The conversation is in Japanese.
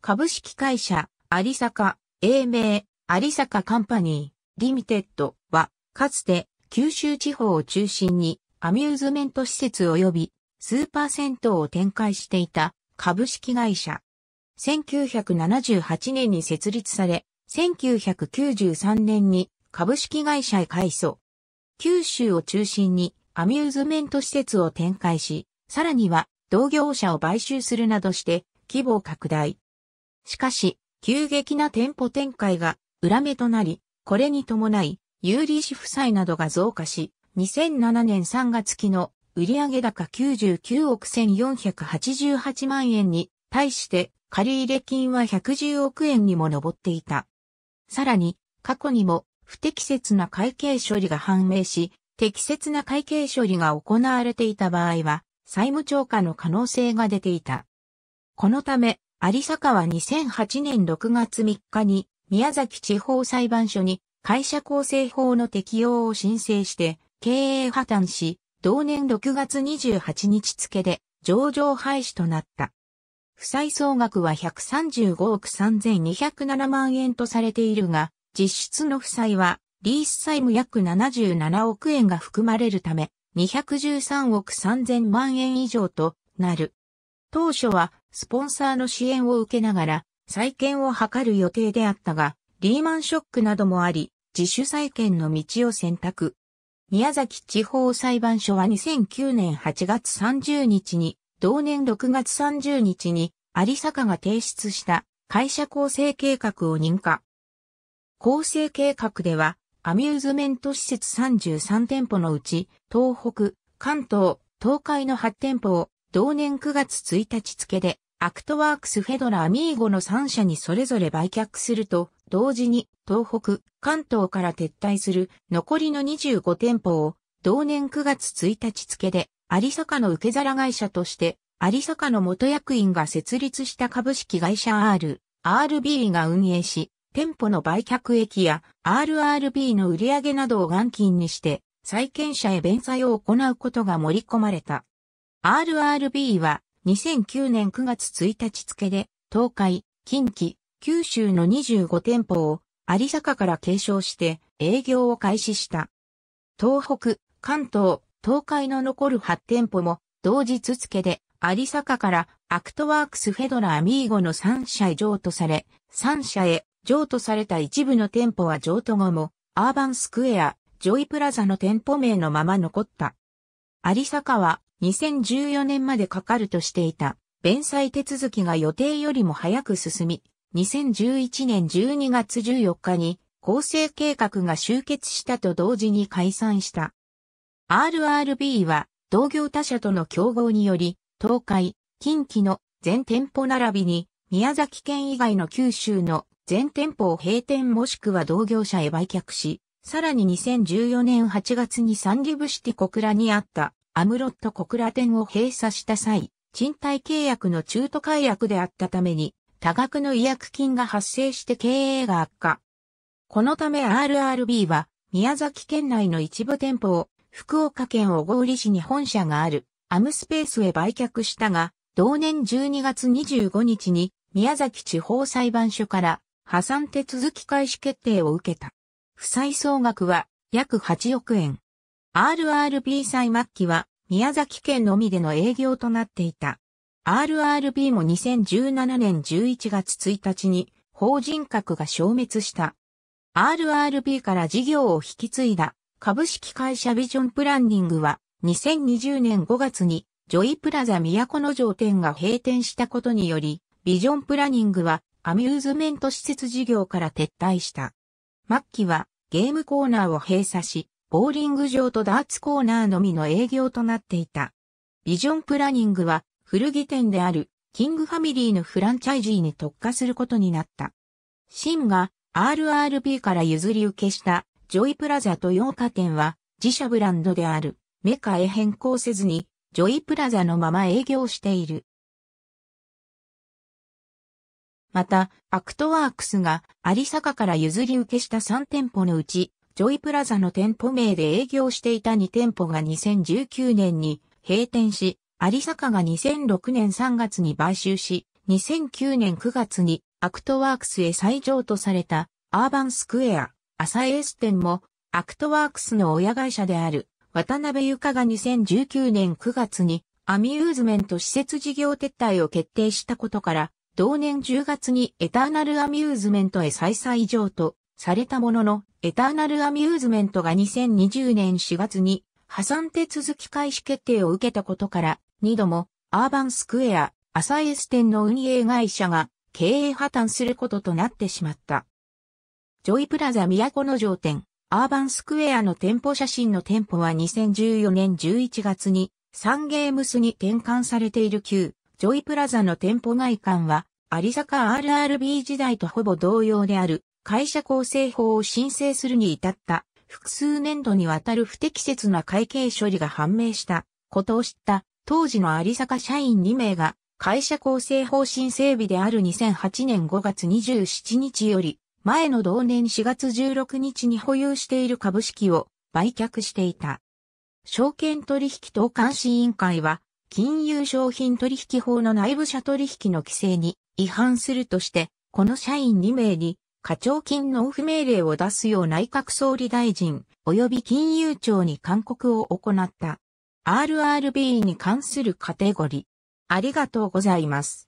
株式会社、有坂、英明、有坂カンパニー、リミテッドは、かつて、九州地方を中心に、アミューズメント施設及び、スーパー銭湯を展開していた、株式会社。1978年に設立され、1993年に株式会社へ改装。九州を中心にアミューズメント施設を展開し、さらには同業者を買収するなどして規模を拡大。しかし、急激な店舗展開が裏目となり、これに伴い、有利子負債などが増加し、2007年3月期の売上高99億1488万円に対して借入金は110億円にも上っていた。さらに、過去にも不適切な会計処理が判明し、適切な会計処理が行われていた場合は、債務超過の可能性が出ていた。このため、有坂は2008年6月3日に宮崎地方裁判所に会社構成法の適用を申請して経営破綻し、同年6月28日付で上場廃止となった。負債総額は135億3207万円とされているが、実質の負債はリース債務約77億円が含まれるため、213億3000万円以上となる。当初はスポンサーの支援を受けながら、再建を図る予定であったが、リーマンショックなどもあり、自主再建の道を選択。宮崎地方裁判所は2009年8月30日に、同年6月30日に、有坂が提出した会社構成計画を認可。構成計画では、アミューズメント施設33店舗のうち、東北、関東、東海の8店舗を同年9月1日付で、アクトワークスフェドラアミーゴの3社にそれぞれ売却すると、同時に東北、関東から撤退する残りの25店舗を同年9月1日付で有坂の受け皿会社として有坂の元役員が設立した株式会社 R、RB が運営し、店舗の売却益や RRB の売上などを元金にして債権者へ弁済を行うことが盛り込まれた。RRB は2009年9月1日付で東海、近畿、九州の25店舗を有坂から継承して営業を開始した。東北、関東、東海の残る8店舗も同日付で有坂からアクトワークスフェドラアミーゴの3社へ譲渡され、3社へ譲渡された一部の店舗は譲渡後もアーバンスクエア、ジョイプラザの店舗名のまま残った。有坂は2014年までかかるとしていた、弁済手続きが予定よりも早く進み、2011年12月14日に構成計画が終結したと同時に解散した。RRB は同業他社との競合により、東海、近畿の全店舗並びに、宮崎県以外の九州の全店舗を閉店もしくは同業者へ売却し、さらに2014年8月にサンリブシティ小倉にあったアムロット小倉店を閉鎖した際、賃貸契約の中途解約であったために、多額の違約金が発生して経営が悪化。このため RRB は、宮崎県内の一部店舗を、福岡県小郡市に本社がある、アムスペースへ売却したが、同年12月25日に、宮崎地方裁判所から、破産手続き開始決定を受けた。負債総額は、約8億円。RRB 祭末期は宮崎県のみでの営業となっていた。RRB も2017年11月1日に法人格が消滅した。RRB から事業を引き継いだ株式会社ビジョンプランニングは2020年5月にジョイプラザ都の城店が閉店したことによりビジョンプランニングはアミューズメント施設事業から撤退した。末期はゲームコーナーを閉鎖しボーリング場とダーツコーナーのみの営業となっていた。ビジョンプラニングは古着店であるキングファミリーのフランチャイジーに特化することになった。シンが RRB から譲り受けしたジョイプラザとヨーカ店は自社ブランドであるメカへ変更せずにジョイプラザのまま営業している。また、アクトワークスが有坂から譲り受けした3店舗のうちジョイプラザの店舗名で営業していた2店舗が2019年に閉店し、有坂が2006年3月に買収し、2009年9月にアクトワークスへ再譲渡されたアーバンスクエア、朝エース店もアクトワークスの親会社である渡辺ゆかが2019年9月にアミューズメント施設事業撤退を決定したことから、同年10月にエターナルアミューズメントへ再々譲渡されたものの、エターナルアミューズメントが2020年4月に破産手続き開始決定を受けたことから、2度もアーバンスクエア、アサイエス店の運営会社が経営破綻することとなってしまった。ジョイプラザ都の上店、アーバンスクエアの店舗写真の店舗は2014年11月にサンゲームスに転換されている旧、ジョイプラザの店舗外観は、有坂 RRB 時代とほぼ同様である会社構成法を申請するに至った複数年度にわたる不適切な会計処理が判明したことを知った当時の有坂社員2名が会社構成法申請日である2008年5月27日より前の同年4月16日に保有している株式を売却していた。証券取引等監視委員会は金融商品取引法の内部者取引の規制に違反するとして、この社員2名に課徴金納付命令を出すよう内閣総理大臣及び金融庁に勧告を行った。RRB に関するカテゴリー。ありがとうございます。